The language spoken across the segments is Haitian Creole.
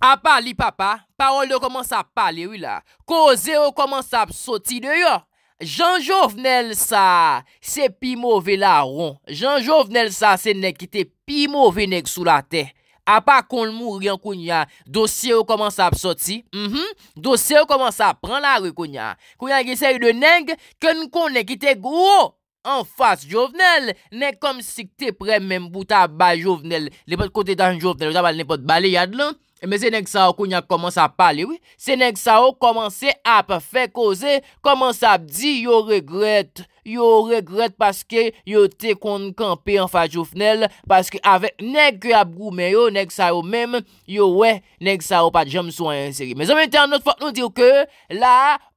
Apar li papa, parol yo koman sa pale wila. Koze yo koman sa ap soti deyo. Jan Jovenel sa se pi mouve la ron. Jan Jovenel sa se nekite pi mouve nek sou la te. Apar kon mou ryan kounya, dosye yo koman sa ap soti. Dosye yo koman sa pran la re kounya. Kouyan gisey de neng, kon kon nekite gro. An fas Jovenel, nek kom si kte pre menm bouta ba Jovenel. Le pot kote dan Jovenel, yo tabal ne pot bale yad lan. Emen se Nek Sao kou nyak komanse ap pale, se Nek Sao komanse ap fekoze, komanse ap di yo regret, yo regret paske yo te kon kampi an fachou fnel, paske avek Nek ki ap goume yo, Nek Sao mem, yo we Nek Sao pat jom sou a inseri. Me zanmen ten anot fok nou dir ke la,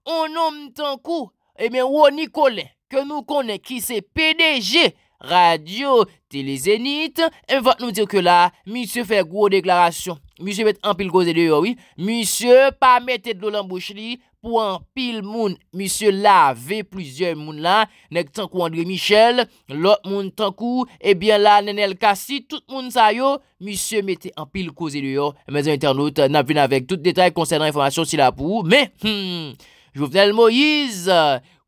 on om tan kou, emen wou Nikolay, ke nou konen ki se PDG, Radyo Télézenit E vat nou dire ke la Misyè fè gwo deklarasyon Misyè mette an pil koze deyo Misyè pa mette do lan bouchli Po an pil moun Misyè la ve plizye moun la Nek tankou André Michel Lot moun tankou Ebyen eh la nenel kasi Toute moun sayo Misyè mette an pil koze deyo Mezen internaut euh, nan pune avek Tout detay konselan informasyon si la pou Me hmm, Jouvenel Moïse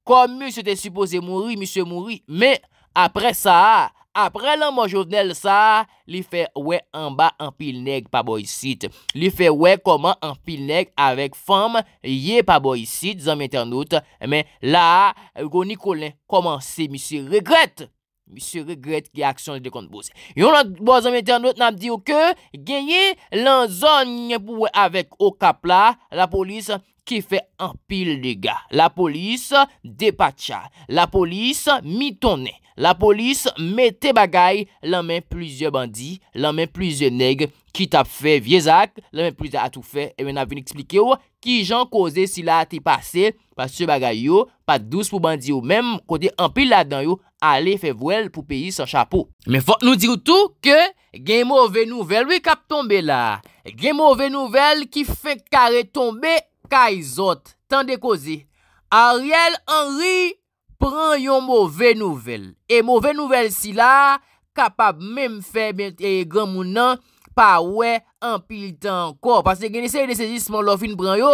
Komme se te suppose mouri Misyè mouri Me apre sa, apre la manjouvenel sa, li fe wey anba anpil neg pa boyisit. Li fe wey koman anpil neg avèk fam, yey pa boyisit, zanmète anout. Men la, gouni kolè, koman se misi regret. Misi regret ki aksyon li dekond bose. Yon lan, bo zanmète anout, nanm diyo ke, genye lan zanmète avèk o kapla, la polis ki fe anpil dega. La polis depacha. La polis mitone. La polis mette bagay lanmen plizye bandi, lanmen plizye neg, ki tap fe viezak, lanmen plizye atou fe, e men avini eksplike yo ki jan koze sila ati pase, pa se bagay yo, pa douz pou bandi yo, men kode ampil la dan yo, ale fe vwel pou peyi san chapo. Men fok nou diru tou ke gen mouve nouvel, wik ap tombe la, gen mouve nouvel ki fe kare tombe, kaj zot, tan de koze, Ariel, Henri, pran yon mouve nouvel. E mouve nouvel si la, kapab mem fe bè yon e gran mounan, pa wè anpil tan kor. Pase gen ese yon desezisman lò fin pran yo,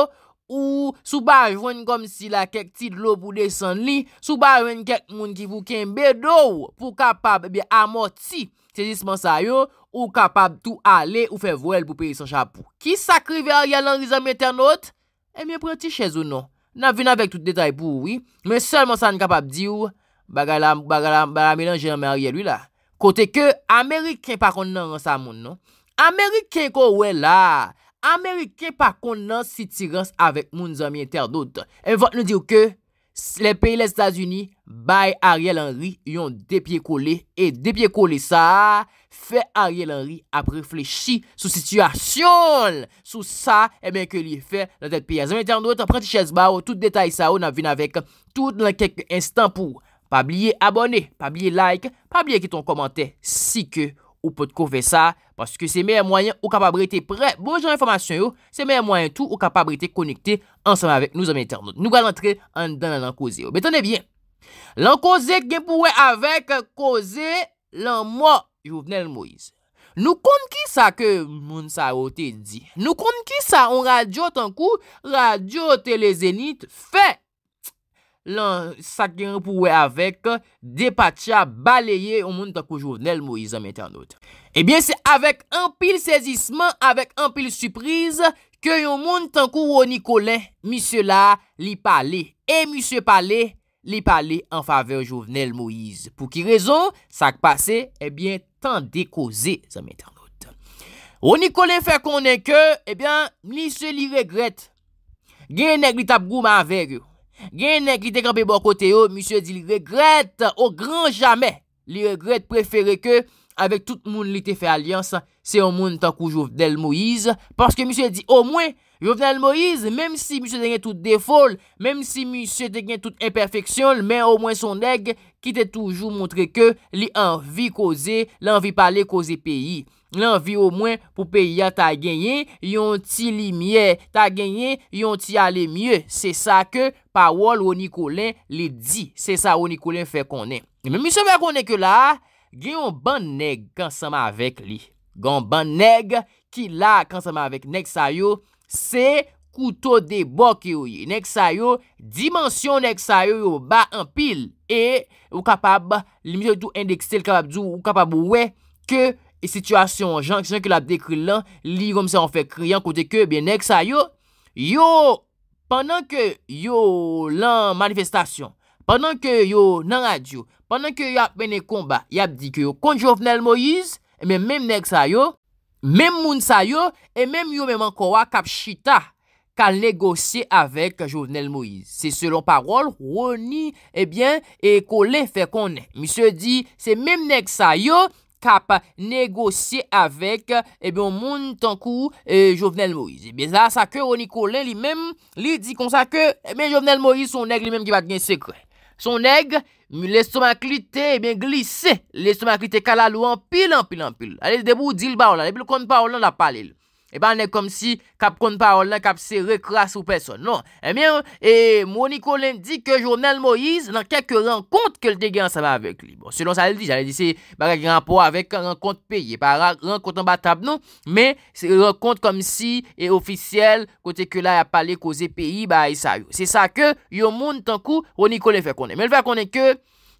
ou souba jwen kom si la kek tit lò pou desen li, souba jwen kek moun ki vou ken bedou, pou kapab e amoti sezisman sa yo, ou kapab tou ale ou fe vwèl pou peyi son chapou. Ki sakri vè a yalan rizan mèter not, e mè prenti chez ou non? nan vina vek tout detay pou ouwi, men selman sa an kapab di ou, baga la, baga la, baga la menanje yon merye lui la. Kote ke, Amerike pa kon nan ronsan moun non, Amerike kon we la, Amerike pa kon nan sitirans avèk moun zanmye ter dout, en vot nou di ou ke, Le peyi le Stasiuni, bay Ariel Henry yon depye kole. E depye kole sa, fe Ariel Henry ap reflechi sou situasyon. Sou sa, e eh ben ke liye fe nan dete piyaz. Mwen tiandou, te pranti chesba ou tout detay sa ou nan vina vek tout nan kek instant pou. Pa blye abone, pa blye like, pa blye ki ton komante si ke ouye. Ou pot kou fè sa, paske se mè mwayen ou kapabritè pre, boj an informasyon yo, se mè mwayen tou ou kapabritè konikte ansan avèk nou zanmè internet. Nou gwa lantre an dan nan lankoze yo. Bet anè bien, lankoze gen pou wè avèk koze lan mwa, yow vnen lmoiz. Nou kon ki sa ke moun sa wote di? Nou kon ki sa on radyote an kou, radyote le zenit fè? lan sak gen pou wè avèk depatia balèye ou moun tankou Jouvenel Moïse, zanmète anot. Ebyen, eh se avèk anpil sezisman, avèk anpil suprise, kè yon moun tankou ou Nikolè, misè la, li pale. E eh, misè pale, li pale an fave Jouvenel Moïse. Pou ki rezon, sak pase, ebyen, eh tan dekoze, zanmète anot. Ou Nikolè fè konè kè, ebyen, misè li regret. Genèk li tap gouman avèk yo. Gen neg li te kape bo akote yo, misyo di li regret, o gran jame, li regret preferi ke, avek tout moun li te fe alians, se o moun takou jouve del Moïse, paske misyo di, o moun, jouve del Moïse, mem si misyo de gen tout defol, mem si misyo de gen tout imperfeksyon, men o moun son neg, Ki te toujou mountre ke li anvi koze, li anvi pale koze peyi. Li anvi ou mwen pou peyi ya ta genye, yon ti li mye. Ta genye, yon ti ale mye. Se sa ke pawol ou Nikolay le di. Se sa ou Nikolay fe konen. E mwen mi se fe konen ke la, genyon ban neg kansama avek li. Genyon ban neg ki la kansama avek neg sayo, se mounen. koutou de bok yo ye, nek sa yo, dimensyon nek sa yo yo, ba an pil, e, ou kapab, li mwen yo tou endekstil, kapab zou, ou kapab ouwe, ke, e sitwasyon, jan, jan ke la dekri lan, li gom se an fe kri, an kote ke, be, nek sa yo, yo, pandan ke yo lan manifestasyon, pandan ke yo nan adyo, pandan ke yo apene konba, yo ap di ke yo, konjofnel mo yiz, e men men nek sa yo, men moun sa yo, e men yo men man kowa kap chita, kal negosye avek Jouvenel Moïse. Se selon parol, Roni, ebyen, e kole fe konen. Mi se di, se mem neg sa yo, kap negosye avek, ebyen, moun tankou e, Jouvenel Moïse. Ebyen, la sa ke Roni Kolen li mem, li di kon sa ke, ebyen, Jouvenel Moïse son neg li mem ki bat gen sekre. Son neg, mi lestoman klite, ebyen, glise, lestoman klite kal alou anpil, anpil, anpil. Ale, debou di l baon la, le bil kon paon la, la pale l. E ba ane kom si kap kon parol la, kap se rekras ou peson, non. E eh mi an, e mouni kon lèm di ke jounel Moïse nan kek renkont ke lte gen anseman avèk li. Bon, selon sa lèm di, jale di se, baka gen anpo avèk renkont peyi, e pa renkont an batap nou, me renkont kom si, e ofisyel, kote ke la ya pale koze peyi, ba e sa yo. Se sa ke, yo moun tan kou, mouni kon lèm fe konen. Mè lèm fe konen ke,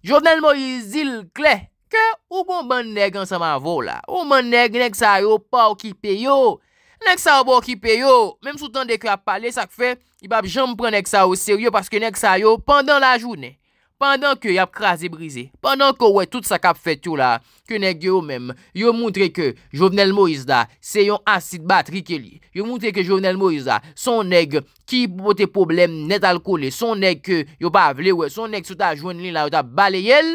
jounel Moïse zil kle, ke ou moun mè nèk anseman avò la, ou moun mè nèk nèk sa yo pa ou ki peyo. Nèk sa ou bo ki pe yo, mèm sou tan dek ap pale sak fe, i bab jom pren nèk sa ou seryo, paske nèk sa yo, pandan la jounen, pandan ke yap krasi brize, pandan ke wè, tout sak ap fe tou la, ke nèk yo mèm, yo moutre ke, Jovenel Moïse da, se yon asit batri ke li, yo moutre ke Jovenel Moïse da, son nèk ki pote problem net al kone, son nèk yo pa vle wè, son nèk sou ta jounen li la, ou ta bale yel,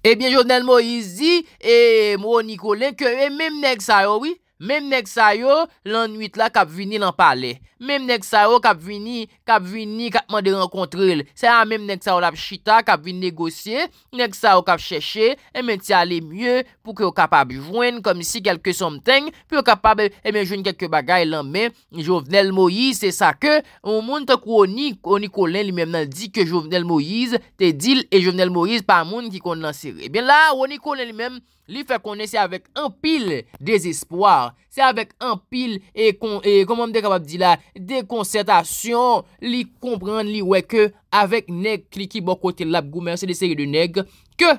ebyen Jovenel Moïse di, e mouni kolen ke e mèm nèk sa yo wè, Mem nek sa yo Lan nwit la kap vini lan pale Mem nek sa yo kap vini Kap vini katman de renkontre el Sa ya mem nek sa yo lap chita Kap vini negosye Nek sa yo kap cheche Emen ti ale mye pou ki yo kapab jwenn Kom si kelke somteng Pi yo kapab emen jwenn kekke bagay lan men Jovenel Moise se sa ke On mwante kweni kweni kolen li mem nan di Ke jovenel Moise te dil E jovenel Moise pa moun ki kon lan sire Eben la kweni kolen li mem Li fe konese avek an pil desespoar Se avek an pil e kon, e komon m dey kapab di la, dey konsertasyon li kompren li weke avek neg kli ki bo kote lab goumen se de seye de neg ke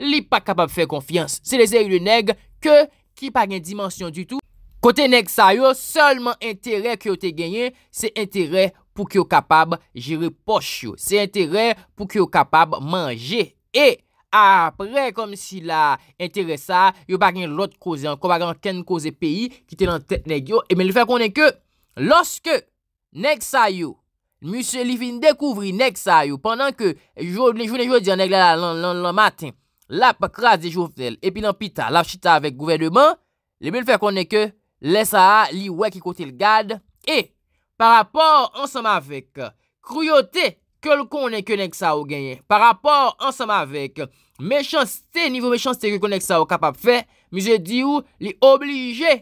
li pa kapab fey konfians. Se de seye de neg ke ki pa gen dimansyon du tout. Kote neg sa yo, solman entere ki yo te genyen, se entere pou ki yo kapab jire poch yo. Se entere pou ki yo kapab manje. E! apre kom si la entere sa, yo bagen lot koze, an kom bagen ken koze peyi, ki te lan tet negyo, e men le fe konen ke, loske, nek sa yo, mousse li fin dekouvri, nek sa yo, pandan ke, jounen jounen diyan, neg la lan lan lan lan matin, la pa kras de joun fel, epi lan pita, la chita avek gouveneman, le men le fe konen ke, lesa li wek ki kote l gade, e, par apor, ansam avek, kruyote, ke l konen ke nek sa ou genyen. Par rapor, ansam avek, mechansite, nivou mechansite ke konen ke sa ou kapap fe, mi se di ou, li oblije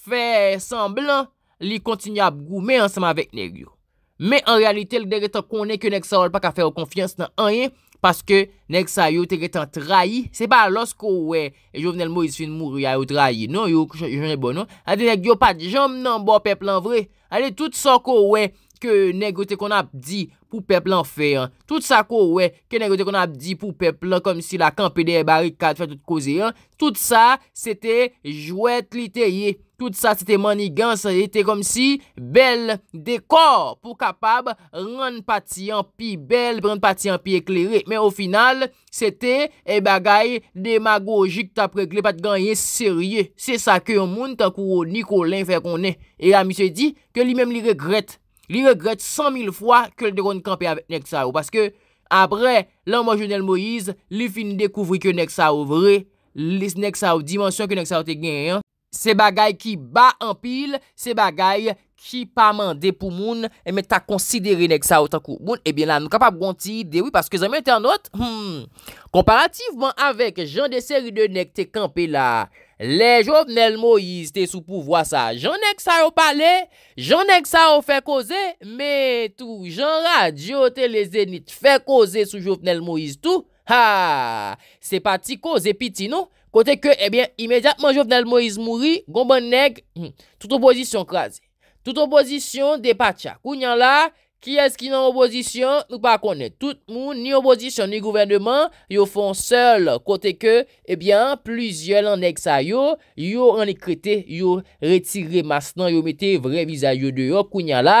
fe semblan li kontinye ap goume ansam avek nek yo. Me en realite, l dere tan konen ke nek sa ou, l pa ka fe ou konfians nan anyen, paske nek sa yo teke tan trai, se pa los ko we, e jovenel mo is fin mou ya yo trai, non yo, jenye bonon, a de nek yo pat jom nan bo pe plan vre, a de tout sa ko we, ke negre te kon ap di pou pepl an fey an. Tout sa ko wey, ke negre te kon ap di pou pepl an, kom si la kampede e barikad fè tout koze an, tout sa, se te jwèt li te ye, tout sa se te manigan, se te kom si bel dekor, pou kapab rande pati an pi bel, rande pati an pi ekleri. Men o final, se te e bagay demagogik tapre kle pati ganyen serye. Se sa ke yon moun, tan kou o Nikolin fè konen. E la mi se di, ke li men li regrette, li regret 100.000 fwa ke l dekoun kampe avet nek sa ou, paske apre l anman jounel Moïse, li fini dekouvri ke nek sa ou vre, lis nek sa ou, dimensyon ke nek sa ou te gen, se bagay ki ba anpil, se bagay ki pa man depou moun, e men ta konsidere nek sa ou, takou moun, ebyen eh la nou kapap gonti dewi, paske zanmen te anot, hmmm, komparatifman avèk jan de seri de nek te kampe la, Le Jovnel Moïse te sou pou vwa sa. Janek sa yo pale, janek sa yo fe koze, me tou janra diote le zenit fe koze sou Jovnel Moïse tou. Ha! Se pati koze piti nou. Kote ke, ebyen, eh imediatman Jovnel Moïse mouri, gombo neg, hmm, tout opozisyon krasi. Tout opozisyon depa tcha. Kounyan la... Ki eski nan opozisyon, nou pa konen, tout moun, ni opozisyon, ni gouvernement, yo fon sel kote ke, ebyan, eh plujel aneksa yo, yo anekrete, yo retire masnan, yo mete vre vizay yo deyo, kounyala.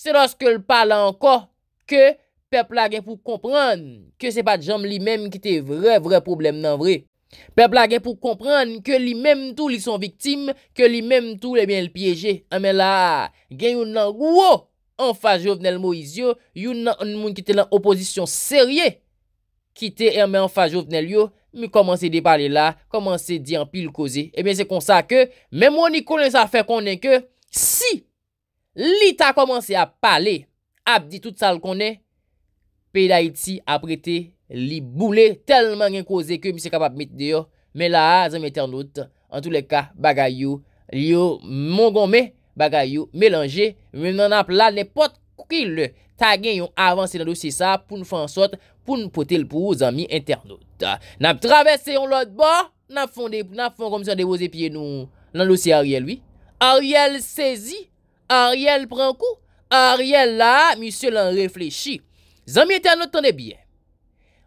Se loske l pala anko ke pepl la gen pou kompran ke se pa jom li menm ki te vre vre problem nan vre. Pep la gen pou kompran ke li menm tou li son viktim, ke li menm tou li eh menm l pyeje. A ah, men la gen yon nan wou anfa jovnel Moizyo, yon nan anmoun ki te lan opozisyon serye. Ki te anmen eh anfa jovnel yo, mi komanse de pale la, komanse de anpil koze. Emen eh se konsa ke, menm wou ni konen sa fe konen ke, si! Li ta komanse a pale, ap di tout sal konen, pey da iti ap rete li boule, telman gen kose ke mi se kapap mit deyo, men la a zanmi internaut, an tou le ka bagay yo, yo mongome, bagay yo, melange, men nan ap la nepot koukile, ta gen yon avanse nan dosye sa pou nou fan sot, pou nou pote l pou ou zanmi internaut. Nan ap travesse yon lot bo, nan ap fon komisyon de boze pie nou nan dosye Ariel, Ariel sezi, Ariel pran kou? Ariel la, misye lan reflechi. Zanmye te anot ane bie.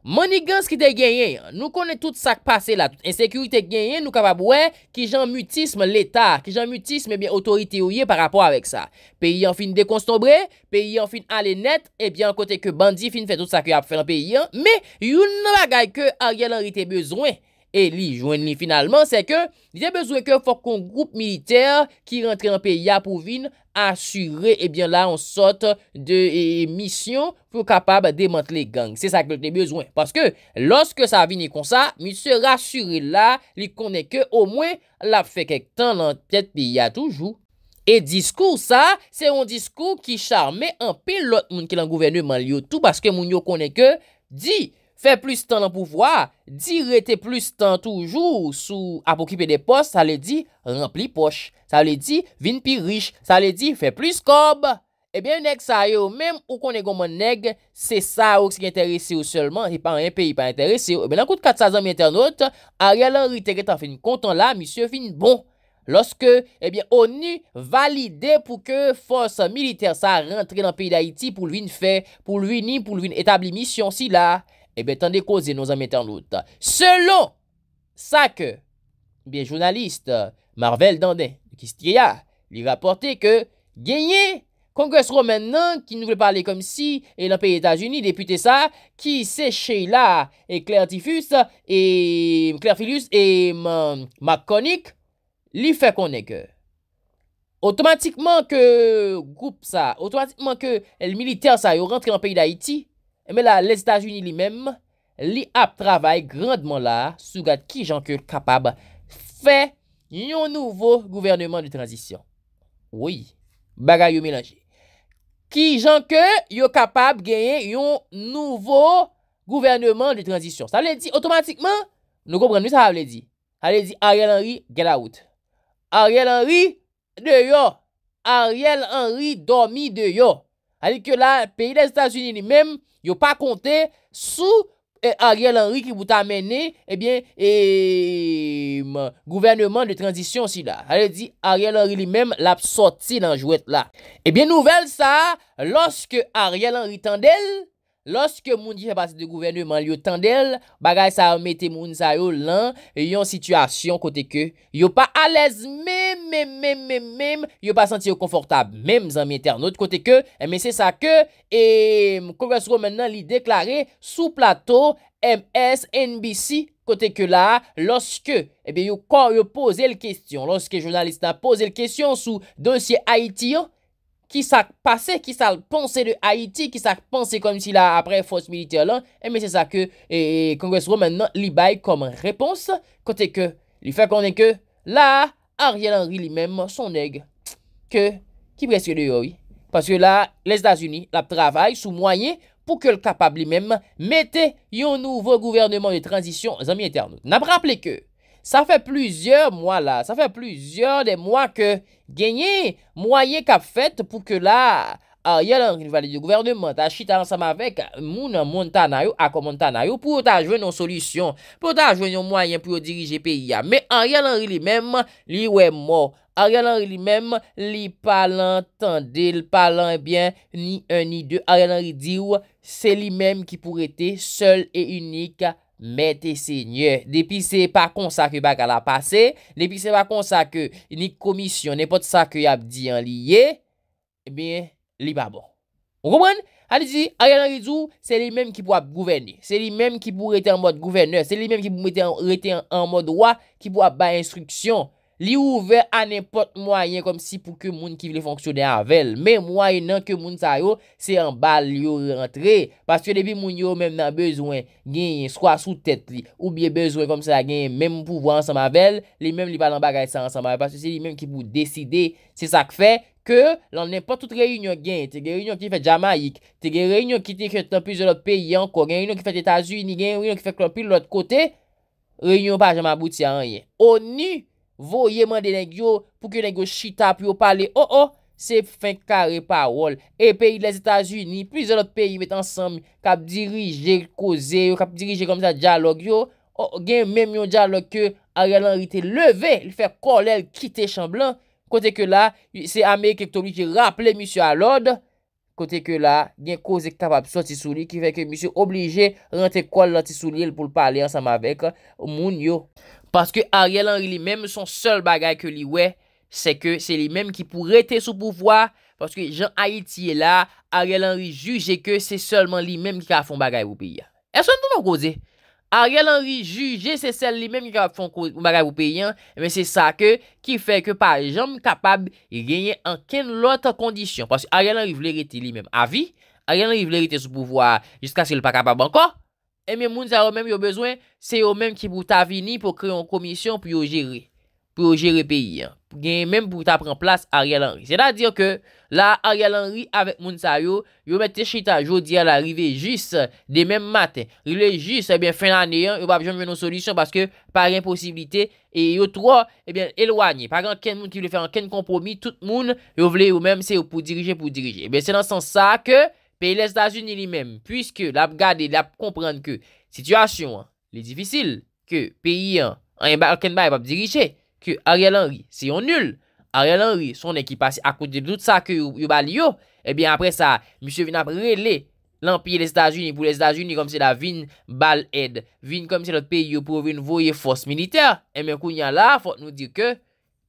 Moni gans ki te genyen, nou konen tout sak pase la, tout ensekurite genyen, nou kapab we, ki jan mutisme l'Etat, ki jan mutisme, ebyen, eh otorite ouye par rapport avek sa. Peyi an fin dekonstobre, peyi an fin ale net, ebyen, eh kote ke bandi fin fè tout sak yap fè nan peyi an, me, yon nan bagay ke Ariel an rite bezwen. E li jwen li finalman se ke li de bezwen ke fok kon group militer ki rentre an pe ya pou vin asyre e eh bien la an sote de e, misyon pou kapab demante le gang. Se sa ke le te bezwen. Paske loske sa vini kon sa, mi se rasyre la li konen ke o mwen la fe kek tan lantet pe ya toujou. E diskou sa, se yon diskou ki charme an pe lot moun ki lan gouvene man li yo tou paske moun yo konen ke di. Fè plis tan nan pouvoa, di rete plis tan toujou sou apokipe de pos, sa le di rempli pos, sa le di vin pi riche, sa le di fè plis kob. Ebyen, eh nek sa yo, mem ou konen goman neg, se sa ou kse ki enterese yo solman, e pa rin pe, e pa enterese yo. Ebyen, eh nan koute 400 an mi enterenot, a realan riteget an fin kontan la, misyo fin bon. Lorske, ebyen, eh ONU valide pou ke fons militer sa rentre nan peyi da Haiti pou vin fe, pou vin ni, pou vin etabli misyon si la. Ebe, eh tan de kouze nou zan mette an lout. Selon sa ke, eh biè jounaliste, Marvel dande, ki sti ya, li va apote ke, genye, Kongresro mennen, ki nou vle pale kom si, e lan peyi Etasuni, depute sa, ki se che la, e Claire Tiffus, e Claire Filius, e euh, ma konik, li fe konen ke. Otomatikman ke, goup sa, otomatikman ke, el militer sa, yo rentre nan peyi da Iti, Eh, Mè la, les Etats-Unis li mèm li ap travay grandman la sou gade ki janke kapab fè yon nouvo gouvernement de transition. Oui, bagay yo mèlange. Ki janke yo kapab genye yon nouvo gouvernement de transition. Sa vle di otomatikman nou gopren nou sa vle di. Sa vle di Ariel Henry get out. Ariel Henry de yo. Ariel Henry dormi de yo. Ha li ke la, peyi de Etats-Unis li mem, yo pa konte sou e, Ariel Henry ki bout amene, e bien, e, gouvernement de transition si la. Ha li di, Ariel Henry li mem l'absorti nan jouet la. E bien nouvel sa, loske Ariel Henry tendel, Lorske moun di fè basi de gouvene man li yo tendel, bagay sa a mette moun sa yo lan, yo yon situasyon kote ke yo pa alez, mem, mem, mem, mem, mem, yo pa santi yo konfortab, mem zan mi internet kote ke, eh mè se sa ke, e eh, kongasro mennan li deklare sou plato MSNBC kote ke la, lorske, e eh bè yo kon yo pose l kestyon, lorske jounalist nan pose l kestyon sou dosye Haiti yo, ki sa pase, ki sa pense de Haiti, ki sa pense kom si la apre fos militer lan, e eh, men se sa ke, e eh, Kongres eh, Rouman nan li baye kom repons, kote ke, li fe konen ke, la, Ariel Henry li men son neg, ke, ki preske de yoy, paske la, le Stasiuni, la trabay sou mwaye, pou ke l kapab li men, mette yon nouvo gouvernement de transisyon, zan mi eternou, nan praple ke. Sa fe pluzyeur mwa la, sa fe pluzyeur de mwa ke genye mwayen ka fet pou ke la a riyan anri li vali di gouvernement. A chita ansama vek mounan montanayou, akon montanayou pou yo ta jwen yon solisyon, pou yo ta jwen yon mwayen pou yo dirije peyi ya. Me a riyan anri li menm li we mwo, a riyan anri li menm li palan tande, li palan e bien ni un ni de. A riyan anri di ou se li menm ki pou rete sol e unika. Mè te sènyè, depi se pa kon sa ke baka la pase, depi se pa kon sa ke ni komisyon, ne pot sa ke yap di an liye, ebyen eh li ba bon. Ou komwen? A li di, a gana li djou, se li mèm ki pou ap gouveni, se li mèm ki pou rete an mod gouvene, se li mèm ki pou rete an mod wak, ki pou ap ba instruksyon. Li ouve an nepot mwayen kom si pou ke moun ki vile fonksyon den avel. Men mwayen nan ke moun sa yo, se an bal yo rentre. Paske debi moun yo men nan bezwen genyen swa sou tet li. Ou biye bezwen kom sa genyen men mpouvo ansam avel. Li men li palan bagay sa ansam avel. Paske se li men ki pou deside. Se sak fe ke lan nepot tout reyunyon genyen. Te genyen reyunyon ki fe Jamaik. Te genyen reyunyon ki te kwen ton pizolot pe yanko. Genyen reyunyon ki fe tetazuy ni genyen. Genyen reyunyon ki fe klompil lot kote. Reyunyon pa jama bout si an yen. O ni! Voye mande nèk yo pou ke nèk yo chita pou yo pale yo, oh, oh, se fin kare parol. E peyi de la Etats-Unis, pize lot peyi met ansam, kap dirije, koze yo, kap dirije kom sa djalog yo, oh, gen menm yo djalog ke a realan rite leve, li fe kole, ki te chanblan. Kote ke la, se Amerike kte oblige rapple misyo alod, kote ke la, gen koze kta pa pso tisouni ki feke misyo oblige rente kole la tisouni el pou pale ansam avek, moun yo. Paske Ariel Henry li mèm son sol bagay ke li wè, se ke se li mèm ki pou rete sou pouvoi, paske Jean Haïti e la, Ariel Henry juje ke se solman li mèm ki ka fon bagay pou piyan. E so an ton an kouze? Ariel Henry juje se sel li mèm ki ka fon bagay pou piyan, men se sa ke ki fè ke pa Jean mèm kapab genye an ken loutan kondisyon. Paske Ariel Henry vle rete li mèm avi, Ariel Henry vle rete sou pouvoi jiska se li pa kapab ankon, E eh men moun sa yo men yo bezwen, se yo men ki pou ta vini pou kreyon komisyon pou yo jere. Pou yo jere peyi. Genye men pou ta pren plas Ariel Henry. Se da dir ke la Ariel Henry avek moun sa yo, yo mette chita jodi ala rive jis de men maten. Rive jis, e eh ben fen aneyan, yo bab jom veno solisyon paske pa gen posibilite. E yo tro, e ben elwanyen. Paran ken moun ki vle fè an ken kompromi, tout moun yo vle yo men se yo pou dirije, pou dirije. E ben se nan san sa ke... Peye lè Stasiouni li mèm, pwiske lè ap gade, lè ap komprende ke situasyon lè difisil, ke peyi an, an yon balkenba ap ap diriche, ke Ariel Henry se yon nul. Ariel Henry, son ekipasi akoute dout sa ke yon bal yo, ebyen apre sa, M. Vinap rele, lè an peye lè Stasiouni pou lè Stasiouni komse la vin bal ed, vin komse lot peyi yo pou vin voye fos militer. E men kou nyan la, fote nou dir ke,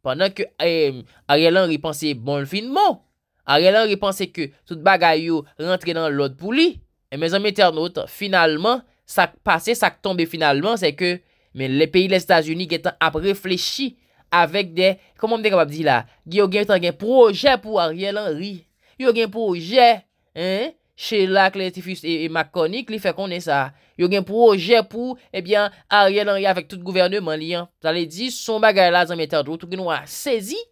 pandan ke Ariel Henry panse bon finman, Ariel Henry panse ke tout bagay yo rentre nan lot pou li. E men zanmèter not, finalman, sa k'pase, sa k'tombe finalman, se ke men le peyi le Stasyouni gen tan ap reflechi avèk de, komon m den kapap di la, gen yo gen tan gen proje pou Ariel Henry. Yo gen proje, hein, chè la k'le etifus e makonik li fè konen sa. Yo gen proje pou, ebyan, Ariel Henry avèk tout gouvernement li an. Zanmèter not, zanmèter not, se zi.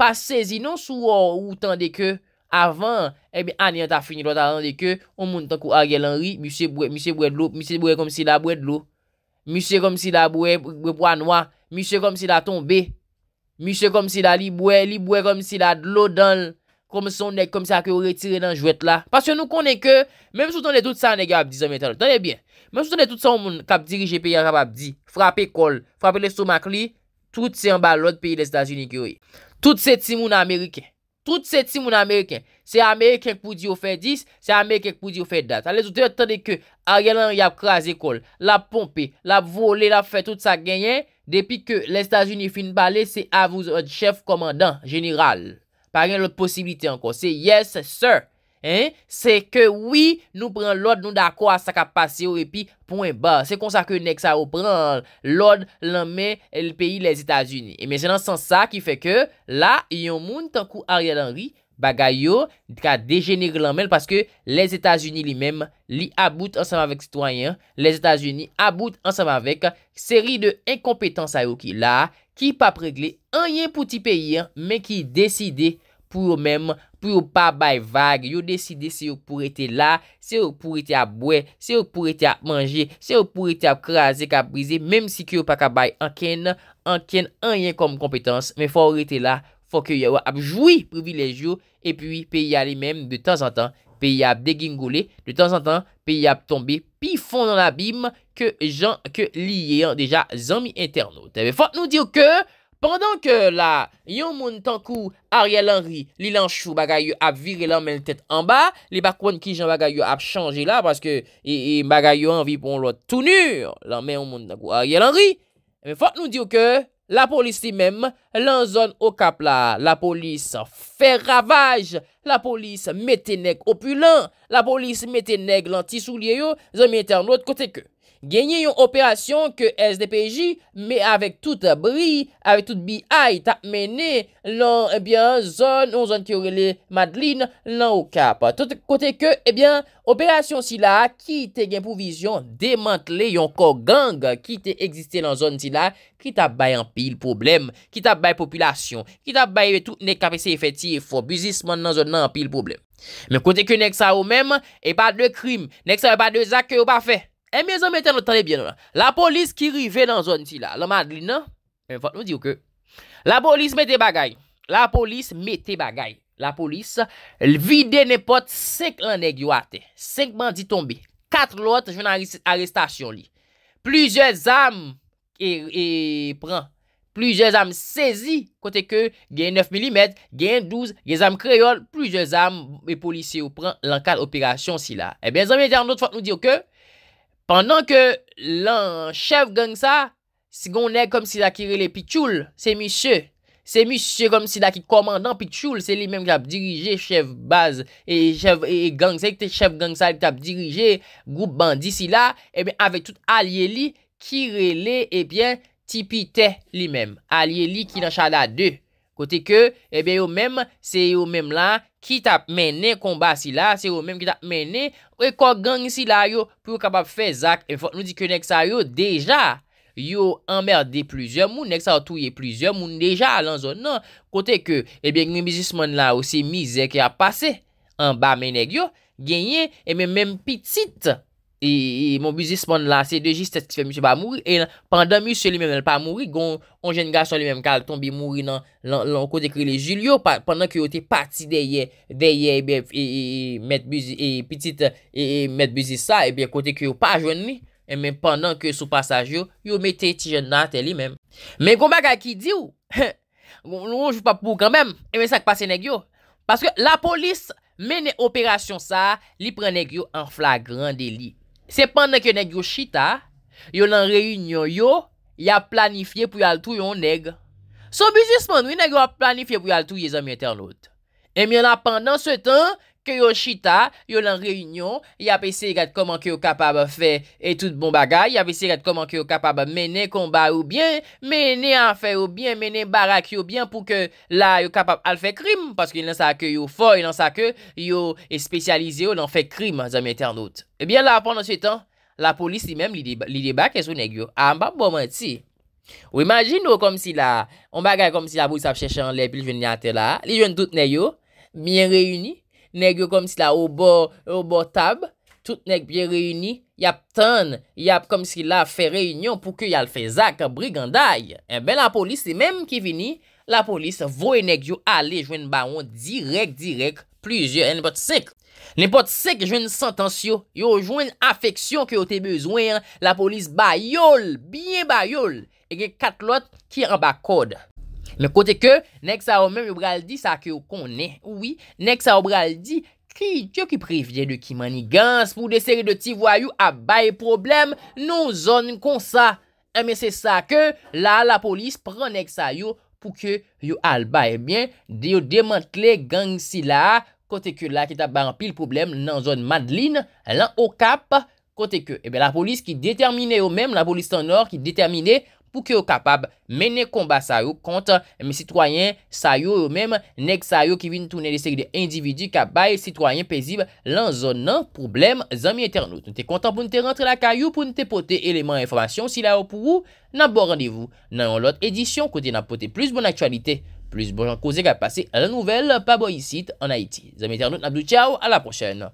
Pas sezi nan sou or ou tan de ke avan, ebe eh an yon ta fin do ta lan de ke, ou moun tan kou agel an ri, misye bouè, misye bouè d'loup, misye bouè kom si la bouè d'loup, misye kom si la bouè, bouè pwa noa, misye kom si la tombe, misye kom si la li bouè, li bouè kom si la d'loup dan, kom si son dek kom si a ke ou re tirè nan jwet la. Pas yo nou konen ke, mèm sou ton de tout sa an de ge ap di zan metan, ton e bien. Mèm sou ton de tout sa an moun kap dirije peyi an kap ap di, frapè kol, frapè lestomak li, tout se an balot peyi de stasyonik yo e. Tout se timoun Ameriken. Tout se timoun Ameriken. Se Ameriken pou di ou fe 10, se Ameriken pou di ou fe dat. A le zoute, tande ke a genan yap kras ekol, la pompe, la vole, la fe tout sa genyen, depi ke le Stasiunifin bale se avouz od euh, chef komandan general. Par gen l'ot posibilite ankon, se yes sir. Se ke oui nou pran l'od nou da kwa sa ka pase ou epi pouen ba Se konsa ke nek sa ou pran l'od lanmen el peyi les Etats-Unis E men se nan san sa ki fe ke la yon moun tankou a riyadan ri bagay yo Ka degenere lanmen paske les Etats-Unis li mem li about ansam avek sitwayen Les Etats-Unis about ansam avek seri de enkompetans a yo ki la Ki pa pregle anyen pouti peyi an men ki deside pou yo mèm, pou yo pa bay vague, yo deside se yo pou rete la, se yo pou rete a bwe, se yo pou rete a manje, se yo pou rete a kraze, ka brize, mèm si ki yo pa ka bay anken, anken anyen kom kompetans, mè fwa ou rete la, fwa ki yo yaw apjoui privilej yo, e pi pi yale mèm, de tan san tan, pi yab degingole, de tan san tan, pi yab tombe, pi fon nan abim, ke li yayan deja zami interno. Te ve eh fwa nou dire ke... Pendan ke la yon moun tankou Ariel Henry li lan chou bagay yo ap vire lan men l tèt an ba, li bakwon ki jan bagay yo ap chanje la paske yon e, e, bagay yo an vi pou an lot tou nur, lan men yon moun tankou Ariel Henry, me fote nou diyo ke la polis li menm lan zon o kapla, la polis fè ravaj, la polis metenek opulent, la polis metenek lan tisou liye yo, zon meten an lot kote ke. Genye yon operasyon ke SDPJ, me avek tout bri, avek tout bi hay, ta mene lan, ebyen, eh zon, ou zon ki ou rele Madeline, lan ou kap. Tote kote ke, ebyen, eh operasyon si la, ki te gen pou vizyon, demantle yon kor gang, ki te egziste lan zon si la, ki ta bay an pil problem, ki ta bay populasyon, ki ta bay vetout ne kapese efetiv, fo buzist man nan zon nan an pil problem. Me kote ke nek sa ou mem, e ba de krim, nek sa e ba de zak yo e pa fey. E mè zon mèten nou tanè byè nou la. La polis ki rive nan zon si la. La madlina. E mè fòt nou di ou kè. La polis mète bagay. La polis mète bagay. La polis vide nè pot sek anè gyo ate. Sek bandi tombe. Kat lot jwen an arrestasyon li. Plüje zanm e pran. Plüje zanm sezi kote kè gen 9 mm, gen 12, gen zanm kreyon. Plüje zanm e polisye ou pran lankan operasyon si la. E mè zon mèten nou fòt nou di ou kè. Pendan ke lan chev gangsa, si gounen kom si la ki rele pi tchoul, se misye, se misye kom si la ki komandan pi tchoul, se li menm ki ap dirije chev baz, e, e gangsa ki te chev gangsa li ap dirije, goup bandi si la, e ben avek tout alye li, ki rele e ben tipite li menm, alye li ki nan chada dey. Kote ke, e bè yo mèm, se yo mèm la, ki tap mènen konba si la, se yo mèm ki tap mènen, wè ko gangi si la yo, pou yo kapap fè zak. E fò, nou di ke nek sa yo, deja, yo emmerde plüzyon moun, nek sa yo touye plüzyon moun, deja lan zon nan. Kote ke, e bè genye mizis moun la, ou se mizè ki a pase, an ba mènen yo, genye, e mèm mèm pitit. E, e, e moun buzis moun lan se de jistet ki fe mouche ba mouri E nan pandan mouche li men men pa mouri Gon on jen nga soli men kal ton bi mouri nan Lan kote kri le jul yo Pendan ki yo te pati de ye De ye e met buzis Petit e met buzis sa E bi kote ki yo pa joun ni E men pandan ki yo sou pasaj yo Yo me te ti joun nan te li men Men kon baka ki di yo Gon joun pa pou kanmen E men sak pase neg yo Paske la polis mene operasyon sa Li prene yo an flagran de li Se pandan ke neg yo chita, yo nan reyunyon yo, ya planifiye pou yal tou yon neg. So bizis man, wine yo a planifiye pou yal tou ye zami interlote. E eh mè la pandan se tan, yo nan reyunyon yo, yo chita, yo lan reyunyon, ya pe se gade koman ki yo kapab fe etout bon bagay, ya pe se gade koman ki yo kapab mene komba ou bien, mene an fe ou bien, mene barak yo bien pou ke la yo kapab al fe krim, paske yon lan sa ke yo foy, lan sa ke yo espesyalize yo lan fe krim, zanmete an not. Ebyen eh la apon nan se tan, la polis li mem li deba kesou neg yo, a ah, mbap bo mwen ti. Ou imagine yo kom si la on bagay kom si la bou sap cheshan le pil jen yate la, li jen dout ne yo, mi en reyuni, Nèk yo kom si la ou bo tab, tout nèk biye reyuni, yap tan, yap kom si la fe reyunyon pou ke yal fe zak, briganday. En eh ben la polis, di menm ki vini, la polis voye nèk yo ale jwen ba yon direk, direk, plizye, en nipot sèk. Nipot sèk jwen sentans yo, yo jwen afeksyon ki yo te bezwen, la polis bayol, biye bayol, ege kat lot ki raba kod. Mè kote ke, nèk sa ou mèm yo bral di sa ke yo konè. Ouwi, nèk sa ou bral di, ki yo ki privje de ki mani gans pou de seri de ti voyou a baye problem nou zon kon sa. Mè se sa ke, la la polis pran nèk sa yo pou ke yo al baye. Eh Mè kote ke, de yo demantle gang si eh la, kote ke la ki ta ban pil problem nan zon Madeline, lan o kap. Kote ke, ebe la polis ki determine yo mèm, la polis tan or ki determine yo. pou ke ou kapab mene komba sa yo konta me sitwoyen sa yo ou mem nek sa yo ki vin toune de seg de individu ka baye sitwoyen pezib lan zon nan problem Zami Eternout. Nou te kontan pou nou te rentre la kayou pou nou te pote eleman informasyon si la ou pou ou nan bo randevou nan yon lot edisyon kote nan pote plus bon aktualite, plus bon kosek a pase la nouvel paboyisit an Haiti. Zami Eternout, nabdou tchao, a la prochen.